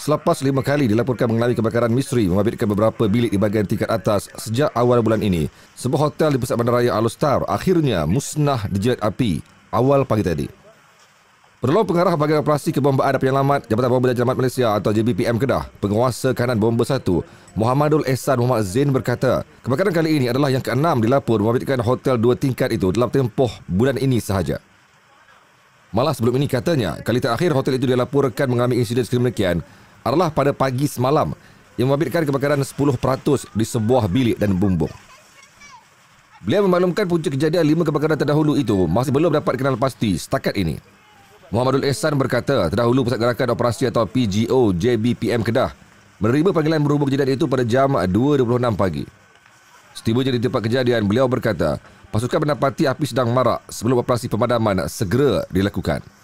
Selepas lima kali dilaporkan mengalami kebakaran misteri mengabitkan beberapa bilik di bahagian tingkat atas sejak awal bulan ini, sebuah hotel di pusat bandaraya Alustar akhirnya musnah dijerat api awal pagi tadi. Perlu pengarah bagi operasi kebombaan dan penyelamat Jabatan Bomba dan Jelamat Malaysia atau JBPM Kedah, penguasa kanan Bomba satu, Muhammadul Ehsan Muhammad Zain berkata, kebakaran kali ini adalah yang keenam dilapor mengabitkan hotel dua tingkat itu dalam tempoh bulan ini sahaja. Malah sebelum ini katanya, kali terakhir hotel itu dilaporkan mengalami insiden sedemikian adalah pada pagi semalam yang membabitkan kebakaran 10% di sebuah bilik dan bumbung. Beliau memaklumkan punca kejadian lima kebakaran terdahulu itu masih belum dapat dikenal pasti setakat ini. Muhammadul Ehsan berkata, terdahulu Pusat Gerakan Operasi atau PGO JBPM Kedah menerima panggilan berhubung kejadian itu pada jam 2.26 pagi. Setibanya di tempat kejadian, beliau berkata, Pasukan menapati api sedang marak sebelum operasi pemadaman segera dilakukan.